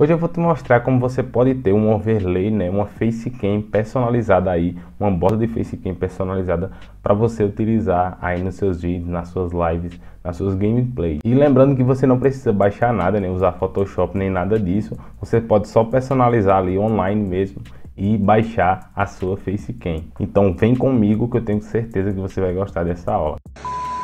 Hoje eu vou te mostrar como você pode ter um overlay, né, uma facecam personalizada aí, uma borda de facecam personalizada para você utilizar aí nos seus vídeos, nas suas lives, nas suas gameplays. E lembrando que você não precisa baixar nada, nem né, usar Photoshop, nem nada disso. Você pode só personalizar ali online mesmo e baixar a sua facecam. Então vem comigo que eu tenho certeza que você vai gostar dessa aula.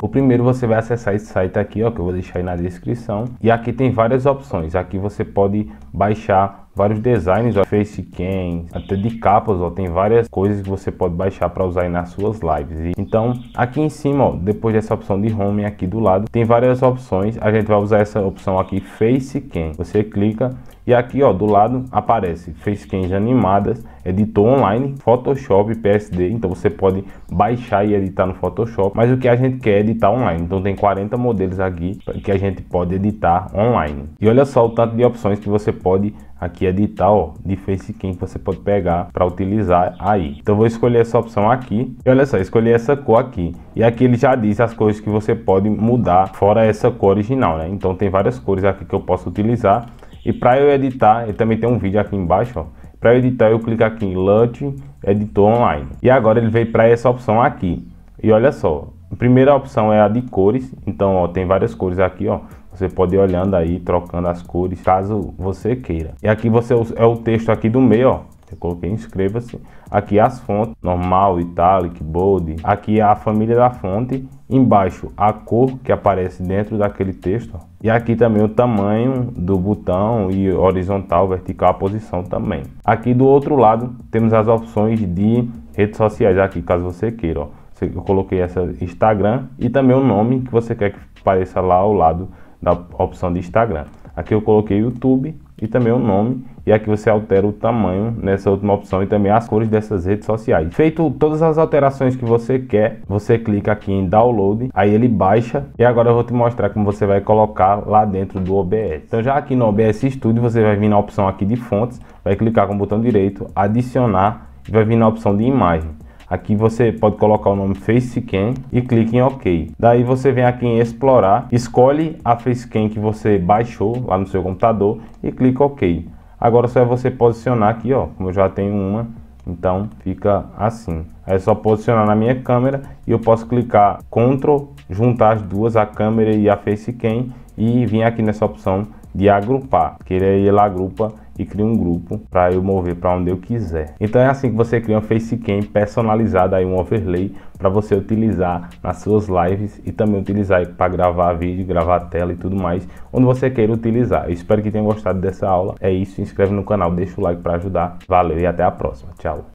O primeiro você vai acessar esse site aqui, ó, que eu vou deixar aí na descrição. E aqui tem várias opções. Aqui você pode baixar vários designs, ó, face cam, até de capas, ó, tem várias coisas que você pode baixar para usar aí nas suas lives. E, então, aqui em cima, ó, depois dessa opção de home aqui do lado, tem várias opções. A gente vai usar essa opção aqui, face cam. Você clica e aqui ó, do lado aparece facecams animadas, editor online, Photoshop, PSD, então você pode baixar e editar no Photoshop, mas o que a gente quer é editar online, então tem 40 modelos aqui que a gente pode editar online. E olha só o tanto de opções que você pode aqui editar ó, de facecam que você pode pegar para utilizar aí. Então vou escolher essa opção aqui e olha só, escolhi essa cor aqui e aqui ele já diz as cores que você pode mudar fora essa cor original, né? Então tem várias cores aqui que eu posso utilizar e para eu editar, eu também tem um vídeo aqui embaixo, Para eu editar, eu clico aqui em LUT, editor online. E agora ele veio para essa opção aqui. E olha só, a primeira opção é a de cores. Então, ó, tem várias cores aqui, ó. Você pode ir olhando aí, trocando as cores, caso você queira. E aqui você é o texto aqui do meio, ó eu coloquei inscreva-se. Aqui as fontes, normal, italic, bold. Aqui é a família da fonte. Embaixo a cor que aparece dentro daquele texto. E aqui também o tamanho do botão e horizontal, vertical, a posição também. Aqui do outro lado temos as opções de redes sociais aqui, caso você queira. Ó. Eu coloquei essa Instagram e também o nome que você quer que apareça lá ao lado da opção de Instagram. Aqui eu coloquei YouTube e também o nome e aqui você altera o tamanho nessa última opção e também as cores dessas redes sociais. Feito todas as alterações que você quer, você clica aqui em download, aí ele baixa e agora eu vou te mostrar como você vai colocar lá dentro do OBS. Então já aqui no OBS Studio você vai vir na opção aqui de fontes, vai clicar com o botão direito, adicionar e vai vir na opção de imagem. Aqui você pode colocar o nome Facecam e clique em OK. Daí você vem aqui em Explorar, escolhe a Facecam que você baixou lá no seu computador e clica OK. Agora só é você posicionar aqui, ó, como eu já tenho uma, então fica assim. É só posicionar na minha câmera e eu posso clicar Ctrl, juntar as duas, a câmera e a Facecam e vir aqui nessa opção de agrupar, que ele, ele agrupa e cria um grupo para eu mover para onde eu quiser. Então é assim que você cria um Facecam personalizado aí um overlay para você utilizar nas suas lives e também utilizar para gravar vídeo, gravar tela e tudo mais, onde você queira utilizar. Eu espero que tenham gostado dessa aula. É isso, se inscreve no canal, deixa o like para ajudar. Valeu e até a próxima. Tchau.